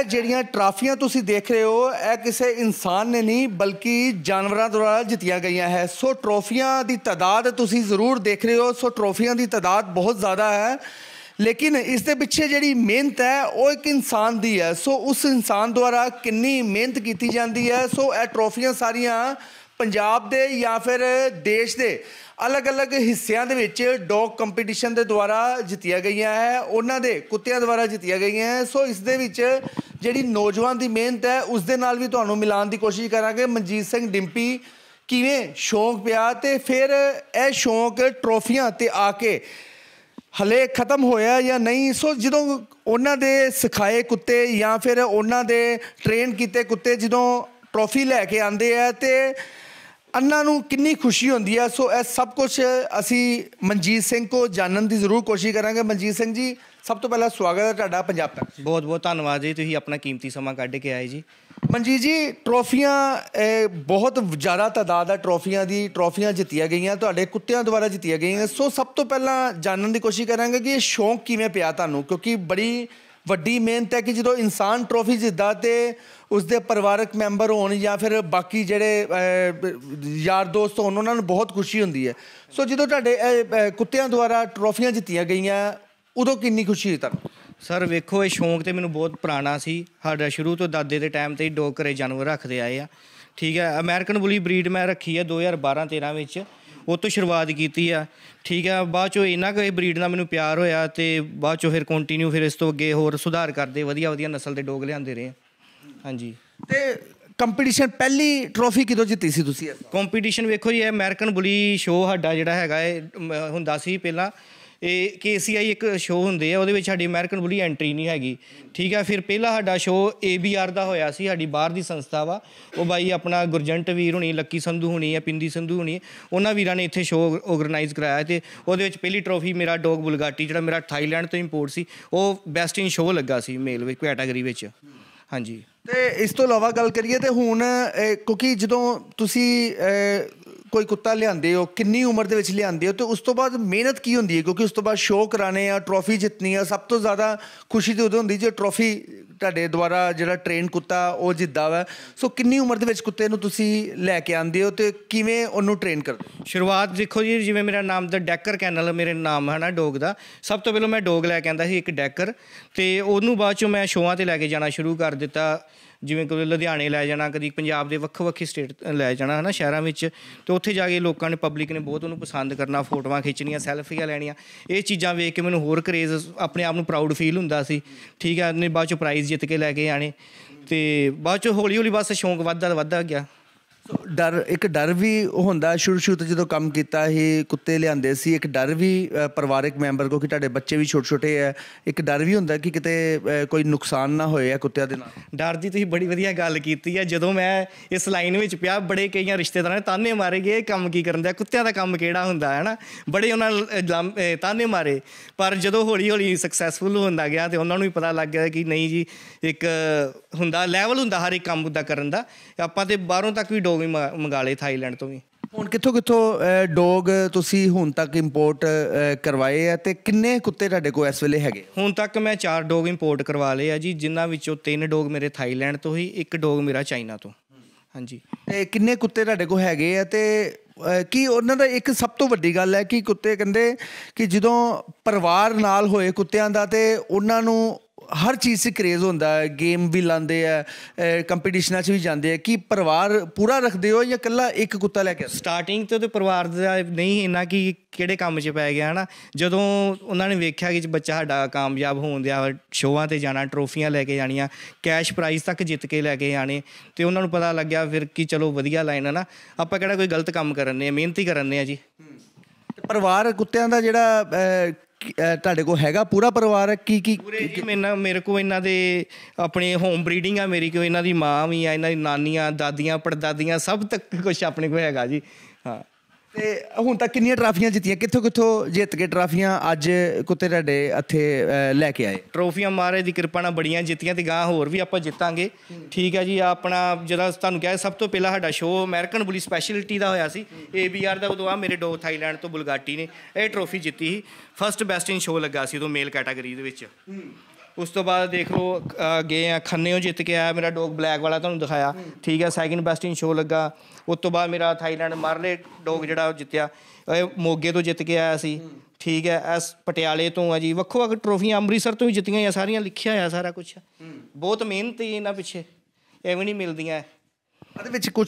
ਇਹ ਜਿਹੜੀਆਂ ਟਰਾਫੀਆਂ ਤੁਸੀਂ ਦੇਖ ਰਹੇ ਹੋ ਇਹ ਕਿਸੇ ਇਨਸਾਨ ਨੇ ਨਹੀਂ ਬਲਕਿ ਜਾਨਵਰਾਂ ਦੁਆਰਾ ਜਿੱਤੀਆਂ ਗਈਆਂ ਹੈ ਸੋ ਟਰਾਫੀਆਂ ਦੀ ਤਦਾਦ ਤੁਸੀਂ ਜ਼ਰੂਰ ਦੇਖ ਰਹੇ ਹੋ ਸੋ ਟਰਾਫੀਆਂ ਦੀ ਤਦਾਦ ਬਹੁਤ ਜ਼ਿਆਦਾ ਹੈ ਲੇਕਿਨ ਇਸ ਦੇ ਪਿੱਛੇ ਜਿਹੜੀ ਮਿਹਨਤ ਹੈ ਉਹ ਇੱਕ ਇਨਸਾਨ ਦੀ ਹੈ ਸੋ ਉਸ ਇਨਸਾਨ ਦੁਆਰਾ ਕਿੰਨੀ ਮਿਹਨਤ ਕੀਤੀ ਜਾਂਦੀ ਹੈ ਸੋ ਇਹ ਟਰਾਫੀਆਂ ਸਾਰੀਆਂ ਪੰਜਾਬ ਦੇ ਜਾਂ ਫਿਰ ਦੇਸ਼ ਦੇ ਅਲੱਗ-ਅਲੱਗ ਹਿੱਸਿਆਂ ਦੇ ਵਿੱਚ ਡੌਗ ਕੰਪੀਟੀਸ਼ਨ ਦੇ ਦੁਆਰਾ ਜਿੱਤੀਆਂ ਗਈਆਂ ਹੈ ਉਹਨਾਂ ਦੇ ਕੁੱਤਿਆਂ ਦੁਆਰਾ ਜਿੱਤੀਆਂ ਗਈਆਂ ਹੈ ਸੋ ਇਸ ਦੇ ਵਿੱਚ ਜਿਹੜੀ ਨੌਜਵਾਨ ਦੀ ਮਿਹਨਤ ਹੈ ਉਸ ਦੇ ਨਾਲ ਵੀ ਤੁਹਾਨੂੰ ਮਿਲਾਉਣ ਦੀ ਕੋਸ਼ਿਸ਼ ਕਰਾਂਗੇ ਮਨਜੀਤ ਸਿੰਘ ਡਿੰਪੀ ਕਿਵੇਂ ਸ਼ੌਂਕ ਪਿਆ ਤੇ ਫਿਰ ਇਹ ਸ਼ੌਂਕ ਟਰੋਫੀਆਂ ਤੇ ਆ ਕੇ ਹਲੇ ਖਤਮ ਹੋਇਆ ਜਾਂ ਨਹੀਂ ਸੋ ਜਦੋਂ ਉਹਨਾਂ ਦੇ ਸਿਖਾਏ ਕੁੱਤੇ ਜਾਂ ਫਿਰ ਉਹਨਾਂ ਦੇ ਟ੍ਰੇਨ ਕੀਤੇ ਕੁੱਤੇ ਜਦੋਂ ਟਰੋਫੀ ਲੈ ਕੇ ਆਂਦੇ ਆ ਤੇ ਅੰਨਾ ਨੂੰ ਕਿੰਨੀ ਖੁਸ਼ੀ ਹੁੰਦੀ ਹੈ ਸੋ ਇਹ ਸਭ ਕੁਝ ਅਸੀਂ ਮਨਜੀਤ ਸਿੰਘ ਕੋ ਜਾਣਨ ਦੀ ਜ਼ਰੂਰ ਕੋਸ਼ਿਸ਼ ਕਰਾਂਗੇ ਮਨਜੀਤ ਸਿੰਘ ਜੀ ਸਭ ਤੋਂ ਪਹਿਲਾਂ ਸਵਾਗਤ ਹੈ ਤੁਹਾਡਾ ਪੰਜਾਬ ਤੱਕ ਬਹੁਤ ਬਹੁਤ ਧੰਨਵਾਦ ਜੀ ਤੁਸੀਂ ਆਪਣਾ ਕੀਮਤੀ ਸਮਾਂ ਕੱਢ ਕੇ ਆਏ ਜੀ ਮਨਜੀਤ ਜੀ ਟਰੋਫੀਆਂ ਬਹੁਤ ਜ਼ਿਆਦਾ ਤਾਦਾਦ ਹੈ ਟਰੋਫੀਆਂ ਦੀ ਟਰੋਫੀਆਂ ਜਿੱਤੀਆਂ ਗਈਆਂ ਤੁਹਾਡੇ ਕੁੱਤਿਆਂ ਦੁਆਰਾ ਜਿੱਤੀਆਂ ਗਈਆਂ ਸੋ ਸਭ ਤੋਂ ਪਹਿਲਾਂ ਜਾਣਨ ਦੀ ਕੋਸ਼ਿਸ਼ ਕਰਾਂਗੇ ਕਿ ਇਹ ਸ਼ੌਂਕ ਕਿਵੇਂ ਪਿਆ ਤੁਹਾਨੂੰ ਕਿਉਂਕਿ ਬੜੀ ਵੱਡੀ ਮਿਹਨਤ ਹੈ ਕਿ ਜਦੋਂ ਇਨਸਾਨ ਟਰੋਫੀ ਜਿੱਦਾ ਤੇ ਉਸਦੇ ਪਰਿਵਾਰਕ ਮੈਂਬਰ ਹੋਣ ਜਾਂ ਫਿਰ ਬਾਕੀ ਜਿਹੜੇ ਯਾਰ ਦੋਸਤ ਹੋਣ ਉਹਨਾਂ ਨੂੰ ਬਹੁਤ ਖੁਸ਼ੀ ਹੁੰਦੀ ਹੈ ਸੋ ਜਦੋਂ ਤੁਹਾਡੇ ਕੁੱਤਿਆਂ ਦੁਆਰਾ ਟਰੋਫੀਆਂ ਜਿੱਤੀਆਂ ਗਈਆਂ ਉਦੋਂ ਕਿੰਨੀ ਖੁਸ਼ੀ ਹੋਈ ਤੁਹਾਨੂੰ ਸਰ ਵੇਖੋ ਇਹ ਸ਼ੌਂਕ ਤੇ ਮੈਨੂੰ ਬਹੁਤ ਪੁਰਾਣਾ ਸੀ ਸਾਡਾ ਸ਼ੁਰੂ ਤੋਂ ਦਾਦੇ ਦੇ ਟਾਈਮ ਤੇ ਹੀ ਡੋਗ ਘਰੇ ਜਾਨਵਰ ਰੱਖਦੇ ਆਏ ਆ ਠੀਕ ਹੈ ਅਮਰੀਕਨ ਬੁਲੀ ਬਰੀਡ ਮੈਂ ਰੱਖੀ ਹੈ 2012 13 ਵਿੱਚ ਉਹ ਤੋਂ ਸ਼ੁਰੂਆਤ ਕੀਤੀ ਆ ਠੀਕ ਆ ਬਾਅਦ ਚੋ ਇਹਨਾਂ ਕੋਈ ਬਰੀਡ ਨਾਲ ਮੈਨੂੰ ਪਿਆਰ ਹੋਇਆ ਤੇ ਬਾਅਦ ਚੋ ਫਿਰ ਕੰਟੀਨਿਊ ਫਿਰ ਇਸ ਤੋਂ ਅੱਗੇ ਹੋਰ ਸੁਧਾਰ ਕਰਦੇ ਵਧੀਆ ਵਧੀਆ ਨਸਲ ਦੇ ਡੋਗ ਲਿਆਂਦੇ ਰਹੇ ਹਾਂਜੀ ਤੇ ਕੰਪੀਟੀਸ਼ਨ ਪਹਿਲੀ ਟਰੋਫੀ ਕਿਦੋਂ ਜਿੱਤੀ ਸੀ ਤੁਸੀਂ ਕੰਪੀਟੀਸ਼ਨ ਵੇਖੋ ਜੀ ਇਹ ਅਮਰੀਕਨ ਬੁਲੀ ਸ਼ੋ ਸਾਡਾ ਜਿਹੜਾ ਹੈਗਾ ਇਹ ਹੁੰਦਾ ਸੀ ਪਹਿਲਾਂ ਇਹ ਕੇਸੀਆਈ ਇੱਕ ਸ਼ੋਅ ਹੁੰਦੇ ਆ ਉਹਦੇ ਵਿੱਚ ਸਾਡੀ ਅਮਰੀਕਨ ਬੁਲੀ ਐਂਟਰੀ ਨਹੀਂ ਹੈਗੀ ਠੀਕ ਆ ਫਿਰ ਪਹਿਲਾ ਸਾਡਾ ਸ਼ੋਅ ਏਬੀਆਰ ਦਾ ਹੋਇਆ ਸੀ ਸਾਡੀ ਬਾਹਰ ਦੀ ਸੰਸਥਾ ਵਾ ਉਹ ਬਾਈ ਆਪਣਾ ਗੁਰਜੰਟ ਵੀਰ ਹੁਣੀ ਲੱਕੀ ਸੰਧੂ ਹੁਣੀ ਆ ਪਿੰਦੀ ਸੰਧੂ ਹੁਣੀ ਉਹਨਾਂ ਵੀਰਾਂ ਨੇ ਇੱਥੇ ਸ਼ੋਅ ਆਰਗੇਨਾਈਜ਼ ਕਰਾਇਆ ਤੇ ਉਹਦੇ ਵਿੱਚ ਪਹਿਲੀ ਟਰੋਫੀ ਮੇਰਾ ਡੌਗ ਬੁਲਗਾਟੀ ਜਿਹੜਾ ਮੇਰਾ ਥਾਈਲੈਂਡ ਤੋਂ ਇੰਪੋਰਟ ਸੀ ਉਹ ਬੈਸਟ ਇਨ ਸ਼ੋਅ ਲੱਗਾ ਸੀ ਮੇਲ ਵਿੱਚ ਕੈਟਾਗਰੀ ਵਿੱਚ ਹਾਂਜੀ ਤੇ ਇਸ ਤੋਂ ਇਲਾਵਾ ਗੱਲ ਕਰੀਏ ਤੇ ਹੁਣ ਕਿਉਂਕਿ ਜਦੋਂ ਤੁਸੀਂ ਕੋਈ ਕੁੱਤਾ ਲਿਆਂਦੇ ਹੋ ਕਿੰਨੀ ਉਮਰ ਦੇ ਵਿੱਚ ਲਿਆਂਦੇ ਹੋ ਤੇ ਉਸ ਤੋਂ ਬਾਅਦ ਮਿਹਨਤ ਕੀ ਹੁੰਦੀ ਹੈ ਕਿਉਂਕਿ ਉਸ ਤੋਂ ਬਾਅਦ ਸ਼ੋਅ ਕਰਾਣੇ ਆ ਟਰੋਫੀ ਜਿੱਤਣੀ ਆ ਸਭ ਤੋਂ ਜ਼ਿਆਦਾ ਖੁਸ਼ੀ ਤੇ ਉਦੋਂ ਹੁੰਦੀ ਜੇ ਟਰੋਫੀ ਤੁਹਾਡੇ ਦੁਆਰਾ ਜਿਹੜਾ ਟ੍ਰੇਨ ਕੁੱਤਾ ਉਹ ਜਿੱਦਾ ਵਾ ਸੋ ਕਿੰਨੀ ਉਮਰ ਦੇ ਵਿੱਚ ਕੁੱਤੇ ਨੂੰ ਤੁਸੀਂ ਲੈ ਕੇ ਆਂਦੇ ਹੋ ਤੇ ਕਿਵੇਂ ਉਹਨੂੰ ਟ੍ਰੇਨ ਕਰਦੇ ਸ਼ੁਰੂਆਤ ਦੇਖੋ ਜੀ ਜਿਵੇਂ ਮੇਰਾ ਨਾਮ ਦਾ ਡੈਕਰ ਕੈਨਲ ਮੇਰੇ ਨਾਮ ਹੈ ਨਾ ਡੋਗ ਦਾ ਸਭ ਤੋਂ ਪਹਿਲਾਂ ਮੈਂ ਡੋਗ ਲੈ ਕੇ ਆਂਦਾ ਸੀ ਇੱਕ ਡੈਕਰ ਤੇ ਉਹਨੂੰ ਬਾਅਦ ਚੋਂ ਮੈਂ ਸ਼ੋਆਂ ਤੇ ਲੈ ਕੇ ਜਾਣਾ ਸ਼ੁਰੂ ਕਰ ਦਿੱਤਾ ਜਿਵੇਂ ਕਿ ਲੁਧਿਆਣੇ ਲੈ ਜਾਣਾ ਕਦੀ ਪੰਜਾਬ ਦੇ ਵੱਖ-ਵੱਖ ਸਟੇਟ ਲੈ ਜਾਣਾ ਹਨਾ ਸ਼ਹਿਰਾਂ ਵਿੱਚ ਤੇ ਉੱਥੇ ਜਾ ਕੇ ਲੋਕਾਂ ਨੇ ਪਬਲਿਕ ਨੇ ਬਹੁਤ ਉਹਨੂੰ ਪਸੰਦ ਕਰਨਾ ਫੋਟੋਆਂ ਖਿੱਚਣੀਆਂ ਸੈਲਫੀਆਂ ਲੈਣੀਆਂ ਇਹ ਚੀਜ਼ਾਂ ਵੇਖ ਕੇ ਮੈਨੂੰ ਹੋਰ ਕਰੇਜ਼ ਆਪਣੇ ਆਪ ਨੂੰ ਪ੍ਰਾਊਡ ਫੀਲ ਹੁੰਦਾ ਸੀ ਠੀਕ ਹੈ ਨੇ ਬਾਅਦ ਚ ਪ੍ਰਾਈਜ਼ ਜਿੱਤ ਕੇ ਲੈ ਕੇ ਆਣੇ ਤੇ ਬਾਅਦ ਚ ਹੌਲੀ ਹੌਲੀ ਬਸ ਸ਼ੌਂਕ ਵੱਧਦਾ ਵੱਧਦਾ ਗਿਆ ਡਰ ਇੱਕ ਡਰ ਵੀ ਹੁੰਦਾ ਸ਼ੁਰੂ ਸ਼ੁਰੂ ਤੋਂ ਜਦੋਂ ਕੰਮ ਕੀਤਾ ਇਹ ਕੁੱਤੇ ਲਿਆਂਦੇ ਸੀ ਇੱਕ ਡਰ ਵੀ ਪਰਿਵਾਰਕ ਮੈਂਬਰ ਕੋ ਕਿ ਤੁਹਾਡੇ ਬੱਚੇ ਵੀ ਛੋਟੇ ਛੋਟੇ ਆ ਇੱਕ ਡਰ ਵੀ ਹੁੰਦਾ ਕਿ ਕਿਤੇ ਕੋਈ ਨੁਕਸਾਨ ਨਾ ਹੋਏ ਆ ਕੁੱਤਿਆਂ ਦੇ ਨਾਲ ਡਰ ਦੀ ਤੁਸੀਂ ਬੜੀ ਵਧੀਆ ਗੱਲ ਕੀਤੀ ਐ ਜਦੋਂ ਮੈਂ ਇਸ ਲਾਈਨ ਵਿੱਚ ਪਿਆ ਬੜੇ ਕਈਆਂ ਰਿਸ਼ਤੇਦਾਰਾਂ ਨੇ ਤਾਨੇ ਮਾਰੇ ਗਏ ਕੰਮ ਕੀ ਕਰਨ ਦਾ ਕੁੱਤਿਆਂ ਦਾ ਕੰਮ ਕਿਹੜਾ ਹੁੰਦਾ ਹੈ ਨਾ ਬੜੇ ਉਹਨਾਂ ਤਾਨੇ ਮਾਰੇ ਪਰ ਜਦੋਂ ਹੌਲੀ ਹੌਲੀ ਸਕਸੈਸਫੁਲ ਹੁੰਦਾ ਗਿਆ ਤੇ ਉਹਨਾਂ ਨੂੰ ਵੀ ਪਤਾ ਲੱਗ ਗਿਆ ਕਿ ਨਹੀਂ ਜੀ ਇੱਕ ਹੁੰਦਾ ਲੈਵਲ ਹੁੰਦਾ ਹਰ ਇੱਕ ਕੰਮ ਦਾ ਕਰਨ ਦਾ ਆਪਾਂ ਤੇ ਬਾਹਰੋਂ ਤੱਕ ਵੀ ਡੋਗ ਵੀ ਮੰਗਾ ਲਏ ਥਾਈਲੈਂਡ ਤੋਂ ਵੀ ਹੁਣ ਕਿੱਥੋਂ ਕਿੱਥੋਂ ਡੌਗ ਤੁਸੀਂ ਹੁਣ ਤੱਕ ਇੰਪੋਰਟ ਕਰਵਾਏ ਆ ਤੇ ਕਿੰਨੇ ਕੁੱਤੇ ਤੁਹਾਡੇ ਕੋਲ ਇਸ ਵੇਲੇ ਹੈਗੇ ਹੁਣ ਤੱਕ ਮੈਂ 4 ਡੌਗ ਇੰਪੋਰਟ ਕਰਵਾ ਲਏ ਆ ਜੀ ਜਿਨ੍ਹਾਂ ਵਿੱਚੋਂ 3 ਡੌਗ ਮੇਰੇ ਥਾਈਲੈਂਡ ਤੋਂ ਹੀ ਇੱਕ ਡੌਗ ਮੇਰਾ ਚਾਈਨਾ ਤੋਂ ਹਾਂਜੀ ਤੇ ਕਿੰਨੇ ਕੁੱਤੇ ਤੁਹਾਡੇ ਕੋਲ ਹੈਗੇ ਆ ਤੇ ਕੀ ਉਹਨਾਂ ਦਾ ਇੱਕ ਸਭ ਤੋਂ ਵੱਡੀ ਗੱਲ ਹੈ ਕਿ ਕੁੱਤੇ ਕਹਿੰਦੇ ਕਿ ਜਦੋਂ ਪਰਿਵਾਰ ਨਾਲ ਹੋਏ ਕੁੱਤਿਆਂ ਦਾ ਤੇ ਉਹਨਾਂ ਨੂੰ ਹਰ ਚੀਜ਼ 'ਚ ਕਰੇਜ਼ ਹੁੰਦਾ ਹੈ ਗੇਮ ਵੀ ਲਾਂਦੇ ਆ ਕੰਪੀਟੀਸ਼ਨਾਂ 'ਚ ਵੀ ਜਾਂਦੇ ਆ ਕਿ ਪਰਿਵਾਰ ਪੂਰਾ ਰੱਖਦੇ ਹੋ ਜਾਂ ਕੱਲਾ ਇੱਕ ਕੁੱਤਾ ਲੈ ਕੇ ਸਟਾਰਟਿੰਗ ਤੇ ਉਹਦੇ ਪਰਿਵਾਰ ਦਾ ਨਹੀਂ ਇੰਨਾ ਕਿ ਕਿਹੜੇ ਕੰਮ 'ਚ ਪੈ ਗਿਆ ਹਨਾ ਜਦੋਂ ਉਹਨਾਂ ਨੇ ਵੇਖਿਆ ਕਿ ਬੱਚਾ ਸਾਡਾ ਕਾਮਯਾਬ ਹੋਣ ਦਿਆ ਸ਼ੋਆਂ ਤੇ ਜਾਣਾ ਟਰੋਫੀਆਂ ਲੈ ਕੇ ਜਾਣੀਆਂ ਕੈਸ਼ ਪ੍ਰਾਈਜ਼ ਤੱਕ ਜਿੱਤ ਕੇ ਲੈ ਕੇ ਆਣੇ ਤੇ ਉਹਨਾਂ ਨੂੰ ਪਤਾ ਲੱਗਿਆ ਫਿਰ ਕਿ ਚਲੋ ਵਧੀਆ ਲਾਈਨ ਹਨਾ ਆਪਾਂ ਕਿਹੜਾ ਕੋਈ ਗਲਤ ਕੰਮ ਕਰਨੇ ਆ ਮਿਹਨਤੀ ਕਰਨੇ ਆ ਜੀ ਪਰਿਵਾਰ ਕੁੱਤਿਆਂ ਦਾ ਜਿਹੜਾ ਤੁਹਾਡੇ ਕੋਲ ਹੈਗਾ ਪੂਰਾ ਪਰਿਵਾਰ ਹੈ ਕੀ ਕੀ ਮੇਨਾ ਮੇਰੇ ਕੋਲ ਇਹਨਾਂ ਦੇ ਆਪਣੇ ਹੋਮ ਬਰੀਡਿੰਗ ਆ ਮੇਰੀ ਕੋਲ ਇਹਨਾਂ ਦੀ ਮਾਂ ਵੀ ਆ ਇਹਨਾਂ ਦੀ ਨਾਨੀਆਂ ਦਾਦੀਆਂ ਪੜਦਾਦੀਆਂ ਸਭ ਤੱਕ ਕੁਝ ਆਪਣੇ ਕੋਲ ਹੈਗਾ ਜੀ ਹਾਂ ਤੇ ਹੁਣ ਤੱਕ ਕਿੰਨੀਆਂ ਟਰਾਫੀਆਂ ਜਿੱਤੀਆਂ ਕਿੱਥੋਂ ਕਿੱਥੋਂ ਜਿੱਤ ਕੇ ਟਰਾਫੀਆਂ ਅੱਜ ਕੁੱਤੇ ਰਾਡੇ ਇੱਥੇ ਲੈ ਕੇ ਆਏ ਟਰੋਫੀਆਂ ਮਾਰੇ ਦੀ ਕਿਰਪਾ ਨਾਲ ਬੜੀਆਂ ਜਿੱਤੀਆਂ ਤੇ ਗਾਂ ਹੋਰ ਵੀ ਆਪਾਂ ਜਿੱਤਾਂਗੇ ਠੀਕ ਹੈ ਜੀ ਆਪਣਾ ਜਿਹੜਾ ਤੁਹਾਨੂੰ ਕਿਹਾ ਸਭ ਤੋਂ ਪਹਿਲਾਂ ਸਾਡਾ ਸ਼ੋਅ ਅਮਰੀਕਨ ਬੁਲੀ ਸਪੈਸ਼ਲਿਟੀ ਦਾ ਹੋਇਆ ਸੀ ਏਬੀਆਰ ਦਾ ਉਦੋਂ ਆ ਮੇਰੇ ਡੋ ਥਾਈਲੈਂਡ ਤੋਂ ਬੁਲਗਾਟੀ ਨੇ ਇਹ ਟਰੋਫੀ ਜਿੱਤੀ ਸੀ ਫਰਸਟ ਬੈਸਟ ਇਨ ਸ਼ੋਅ ਲੱਗਾ ਸੀ ਉਦੋਂ ਮੇਲ ਕੈਟਾਗਰੀ ਦੇ ਵਿੱਚ ਉਸ ਤੋਂ ਬਾਅਦ ਦੇਖ ਲਓ ਗਏ ਆ ਖੰਨੇਓ ਜਿੱਤ ਕੇ ਆਇਆ ਮੇਰਾ ਡੌਗ ਬਲੈਕ ਵਾਲਾ ਤੁਹਾਨੂੰ ਦਿਖਾਇਆ ਠੀਕ ਹੈ ਸੈਕਿੰਡ ਬੈਸਟ ਇਨ ਸ਼ੋ ਲੱਗਾ ਉਸ ਤੋਂ ਬਾਅਦ ਮੇਰਾ ਥਾਈਲੈਂਡ ਮਾਰਲੇ ਡੌਗ ਜਿਹੜਾ ਉਹ ਜਿੱਤਿਆ ਮੋਗੇ ਤੋਂ ਜਿੱਤ ਕੇ ਆਇਆ ਸੀ ਠੀਕ ਹੈ ਐਸ ਪਟਿਆਲੇ ਤੋਂ ਆ ਜੀ ਵੱਖੋ ਵੱਖ ਟਰੋਫੀਆਂ ਅੰਮ੍ਰਿਤਸਰ ਤੋਂ ਵੀ ਜਿੱਤੀਆਂ ਆ ਸਾਰੀਆਂ ਲਿਖਿਆ ਆ ਸਾਰਾ ਕੁਝ ਬਹੁਤ ਮਿਹਨਤ ਹੀ ਇਹਨਾਂ ਪਿੱਛੇ ਐਵੇਂ ਨਹੀਂ ਮਿਲਦੀਆਂ ਅਦੇ ਵਿੱਚ ਕੁਝ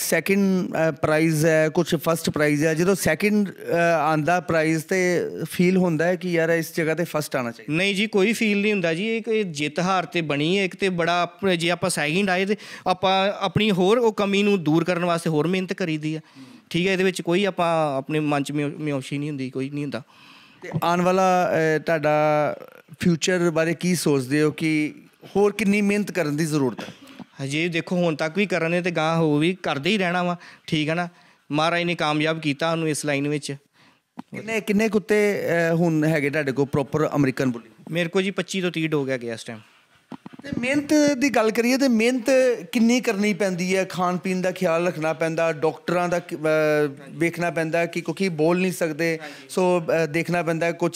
ਸੈਕਿੰਡ ਪ੍ਰਾਈਜ਼ ਹੈ ਕੁਝ ਫਰਸਟ ਪ੍ਰਾਈਜ਼ ਹੈ ਜਦੋਂ ਸੈਕਿੰਡ ਆਂਦਾ ਪ੍ਰਾਈਜ਼ ਤੇ ਫੀਲ ਹੁੰਦਾ ਹੈ ਕਿ ਯਾਰ ਇਸ ਜਗ੍ਹਾ ਤੇ ਫਰਸਟ ਆਣਾ ਚਾਹੀਦਾ ਨਹੀਂ ਜੀ ਕੋਈ ਫੀਲ ਨਹੀਂ ਹੁੰਦਾ ਜੀ ਇਹ ਜਿੱਤ ਹਾਰ ਤੇ ਬਣੀ ਹੈ ਇੱਕ ਤੇ ਬੜਾ ਜੇ ਆਪਾਂ ਸੈਕਿੰਡ ਆਏ ਤੇ ਆਪਾਂ ਆਪਣੀ ਹੋਰ ਉਹ ਕਮੀ ਨੂੰ ਦੂਰ ਕਰਨ ਵਾਸਤੇ ਹੋਰ ਮਿਹਨਤ ਕਰੀਦੀ ਆ ਠੀਕ ਹੈ ਇਹਦੇ ਵਿੱਚ ਕੋਈ ਆਪਾਂ ਆਪਣੇ ਮਨ ਚ ਮਿਉਸ਼ੀ ਨਹੀਂ ਹੁੰਦੀ ਕੋਈ ਨਹੀਂ ਹੁੰਦਾ ਤੇ ਆਉਣ ਵਾਲਾ ਤੁਹਾਡਾ ਫਿਊਚਰ ਬਾਰੇ ਕੀ ਸੋਚਦੇ ਹੋ ਕਿ ਹੋਰ ਕਿੰਨੀ ਮਿਹਨਤ ਕਰਨ ਦੀ ਜ਼ਰੂਰਤ ਹੈ ਹਜੇ ਦੇਖੋ ਹੁਣ ਤੱਕ ਵੀ ਕਰਨੇ ਤੇ ਗਾਂ ਹੋ ਵੀ ਕਰਦੇ ਹੀ ਰਹਿਣਾ ਵਾ ਠੀਕ ਹੈ ਨਾ ਮਹਾਰਾਜ ਨੇ ਕਾਮਯਾਬ ਕੀਤਾ ਉਹਨੂੰ ਇਸ ਲਾਈਨ ਵਿੱਚ ਕਿੰਨੇ ਕਿੰਨੇ ਕੁੱਤੇ ਹੁਣ ਹੈਗੇ ਤੁਹਾਡੇ ਕੋਲ ਪ੍ਰੋਪਰ ਅਮਰੀਕਨ ਬੁੱਲੀ ਮੇਰੇ ਕੋਲ ਜੀ 25 ਤੋਂ 30 ਗਿਆ ਗਿਆ ਇਸ ਟਾਈਮ ਤੇ ਮਿਹਨਤ ਦੀ ਗੱਲ ਕਰੀਏ ਤੇ ਮਿਹਨਤ ਕਿੰਨੀ ਕਰਨੀ ਪੈਂਦੀ ਹੈ ਖਾਣ ਪੀਣ ਦਾ ਖਿਆਲ ਰੱਖਣਾ ਪੈਂਦਾ ਡਾਕਟਰਾਂ ਦਾ ਵੇਖਣਾ ਪੈਂਦਾ ਕਿ ਕਿਉਂਕਿ ਬੋਲ ਨਹੀਂ ਸਕਦੇ ਸੋ ਦੇਖਣਾ ਪੈਂਦਾ ਕੁਝ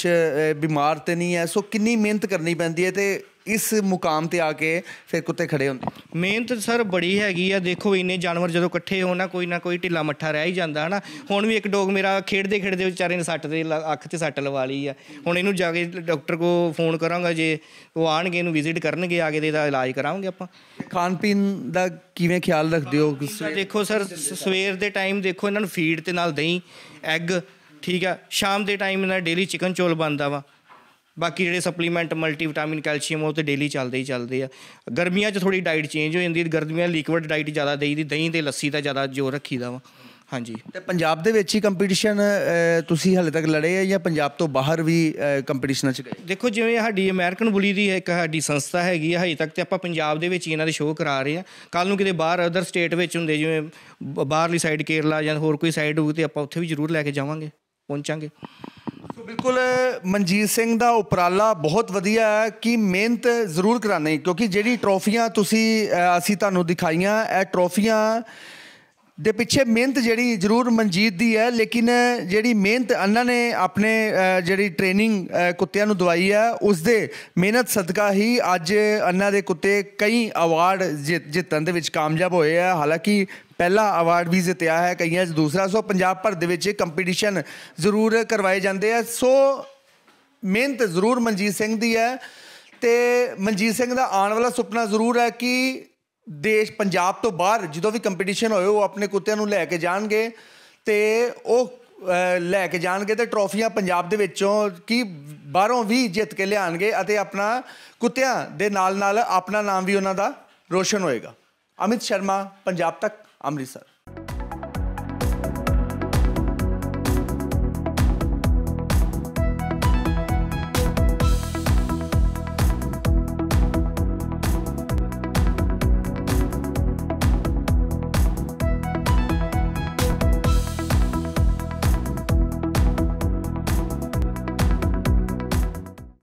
ਬਿਮਾਰ ਤੇ ਨਹੀਂ ਹੈ ਸੋ ਕਿੰਨੀ ਮਿਹਨਤ ਕਰਨੀ ਪੈਂਦੀ ਹੈ ਤੇ ਇਸ ਮੁਕਾਮ ਤੇ ਆ ਕੇ ਫਿਰ ਕੁੱਤੇ ਖੜੇ ਹੁੰਦੇ ਮਿਹਨਤ ਸਰ ਬੜੀ ਹੈਗੀ ਆ ਦੇਖੋ ਇੰਨੇ ਜਾਨਵਰ ਜਦੋਂ ਇਕੱਠੇ ਹੋਣਾ ਕੋਈ ਨਾ ਕੋਈ ਢਿੱਲਾ ਮੱਠਾ ਰਹਿ ਹੀ ਜਾਂਦਾ ਹਨਾ ਹੁਣ ਵੀ ਇੱਕ ਡੋਗ ਮੇਰਾ ਖੇਡਦੇ ਖੇਡਦੇ ਵਿਚਾਰੇ ਨੇ ਸੱਟ ਦੇ ਅੱਖ ਤੇ ਸੱਟ ਲਵਾ ਲਈ ਆ ਹੁਣ ਇਹਨੂੰ ਜਾ ਕੇ ਡਾਕਟਰ ਕੋ ਫੋਨ ਕਰਾਂਗਾ ਜੇ ਉਹ ਆਣਗੇ ਇਹਨੂੰ ਵਿਜ਼ਿਟ ਕਰਨਗੇ ਆ ਕੇ ਦਾ ਇਲਾਜ ਕਰਾਵਾਂਗੇ ਆਪਾਂ ਖਾਣ ਪੀਣ ਦਾ ਕਿਵੇਂ ਖਿਆਲ ਰੱਖਦੇ ਹੋ ਦੇਖੋ ਸਰ ਸਵੇਰ ਦੇ ਟਾਈਮ ਦੇਖੋ ਇਹਨਾਂ ਨੂੰ ਫੀਡ ਤੇ ਨਾਲ ਦਹੀਂ ਐਗ ਠੀਕ ਆ ਸ਼ਾਮ ਦੇ ਟਾਈਮ ਇਹਨਾਂ ਡੇਲੀ ਚਿਕਨ ਚੋਲ ਬਣਦਾ ਵਾ ਬਾਕੀ ਜਿਹੜੇ ਸਪਲੀਮੈਂਟ ਮਲਟੀਵਿਟਾਮਿਨ ਕੈਲਸ਼ੀਅਮ ਉਹ ਤੇ ਡੇਲੀ ਚੱਲਦੇ ਹੀ ਚੱਲਦੇ ਆ ਗਰਮੀਆਂ 'ਚ ਥੋੜੀ ਡਾਈਟ ਚੇਂਜ ਹੋ ਜਾਂਦੀ ਹੈ ਗਰਮੀਆਂ ਲਿਕਵਿਡ ਡਾਈਟ ਜ਼ਿਆਦਾ ਦੇਈਦੀ ਦਹੀਂ ਤੇ ਲੱਸੀ ਦਾ ਜ਼ਿਆਦਾ ਜ਼ੋਰ ਰੱਖੀਦਾ ਵਾ ਹਾਂਜੀ ਤੇ ਪੰਜਾਬ ਦੇ ਵਿੱਚ ਹੀ ਕੰਪੀਟੀਸ਼ਨ ਤੁਸੀਂ ਹਾਲੇ ਤੱਕ ਲੜੇ ਆ ਜਾਂ ਪੰਜਾਬ ਤੋਂ ਬਾਹਰ ਵੀ ਕੰਪੀਟੀਸ਼ਨਾਂ 'ਚ ਗਏ ਦੇਖੋ ਜਿਵੇਂ ਸਾਡੀ ਅਮਰੀਕਨ ਬੁਲੀ ਦੀ ਇੱਕ ਸਾਡੀ ਸੰਸਥਾ ਹੈਗੀ ਆ ਹਜੇ ਤੱਕ ਤੇ ਆਪਾਂ ਪੰਜਾਬ ਦੇ ਵਿੱਚ ਇਹਨਾਂ ਦੇ ਸ਼ੋਅ ਕਰਾ ਰਹੇ ਆ ਕੱਲ ਨੂੰ ਕਿਤੇ ਬਾਹਰ ਅਦਰ ਸਟੇਟ ਵਿੱਚ ਹੁੰਦੇ ਜਿਵੇਂ ਬਾਹਰਲੀ ਸਾਈਡ ਕੇਰਲਾ ਜਾਂ ਹੋਰ ਕੋਈ ਸਾਈਡ ਹੋਊ ਤੇ ਆਪਾਂ ਉੱਥੇ ਵੀ ਜ਼ਰੂਰ ਲੈ ਕੇ ਜਾਵਾਂਗੇ ਪਹੁੰਚਾਂਗੇ ਬਿਲਕੁਲ ਮਨਜੀਤ ਸਿੰਘ ਦਾ ਉਪਰਾਲਾ ਬਹੁਤ ਵਧੀਆ ਹੈ ਕਿ ਮਿਹਨਤ ਜ਼ਰੂਰ ਕਰਾਣੀ ਕਿਉਂਕਿ ਜਿਹੜੀ ਟਰੋਫੀਆਂ ਤੁਸੀਂ ਅਸੀਂ ਤੁਹਾਨੂੰ ਦਿਖਾਈਆਂ ਇਹ ਟਰੋਫੀਆਂ ਦੇ ਪਿੱਛੇ ਮਿਹਨਤ ਜਿਹੜੀ ਜ਼ਰੂਰ ਮਨਜੀਤ ਦੀ ਹੈ ਲੇਕਿਨ ਜਿਹੜੀ ਮਿਹਨਤ ਅੰਨਾ ਨੇ ਆਪਣੇ ਜਿਹੜੀ ਟ੍ਰੇਨਿੰਗ ਕੁੱਤਿਆਂ ਨੂੰ ਦਵਾਈ ਹੈ ਉਸ ਦੇ ਮਿਹਨਤ ਸਦਕਾ ਹੀ ਅੱਜ ਅੰਨਾ ਦੇ ਕੁੱਤੇ ਕਈ ਅਵਾਰਡ ਜਿੱਤਣ ਦੇ ਵਿੱਚ ਕਾਮਯਾਬ ਹੋਏ ਆ ਹਾਲਾਂਕਿ ਪਹਿਲਾ ਅਵਾਰਡ ਵੀ ਜਿੱਤਿਆ ਹੈ ਕਈਆਂ 'ਚ ਦੂਸਰਾ ਸੋ ਪੰਜਾਬ ਭਰ ਦੇ ਵਿੱਚ ਕੰਪੀਟੀਸ਼ਨ ਜ਼ਰੂਰ ਕਰਵਾਏ ਜਾਂਦੇ ਆ ਸੋ ਮਿਹਨਤ ਜ਼ਰੂਰ ਮਨਜੀਤ ਸਿੰਘ ਦੀ ਹੈ ਤੇ ਮਨਜੀਤ ਸਿੰਘ ਦਾ ਆਉਣ ਵਾਲਾ ਸੁਪਨਾ ਜ਼ਰੂਰ ਹੈ ਕਿ ਦੇਸ਼ ਪੰਜਾਬ ਤੋਂ ਬਾਹਰ ਜਦੋਂ ਵੀ ਕੰਪੀਟੀਸ਼ਨ ਹੋਏ ਉਹ ਆਪਣੇ ਕੁੱਤਿਆਂ ਨੂੰ ਲੈ ਕੇ ਜਾਣਗੇ ਤੇ ਉਹ ਲੈ ਕੇ ਜਾਣਗੇ ਤੇ ਟਰੋਫੀਆਂ ਪੰਜਾਬ ਦੇ ਵਿੱਚੋਂ ਕੀ ਬਾਹਰੋਂ ਵੀ ਜਿੱਤ ਕੇ ਲਿਆਣਗੇ ਅਤੇ ਆਪਣਾ ਕੁੱਤਿਆਂ ਦੇ ਨਾਲ ਨਾਲ ਆਪਣਾ ਨਾਮ ਵੀ ਉਹਨਾਂ ਦਾ ਰੋਸ਼ਨ ਹੋਏਗਾ ਅਮਿਤ ਸ਼ਰਮਾ ਪੰਜਾਬ ਤੱਕ ਅੰਮ੍ਰਿਤਸਰ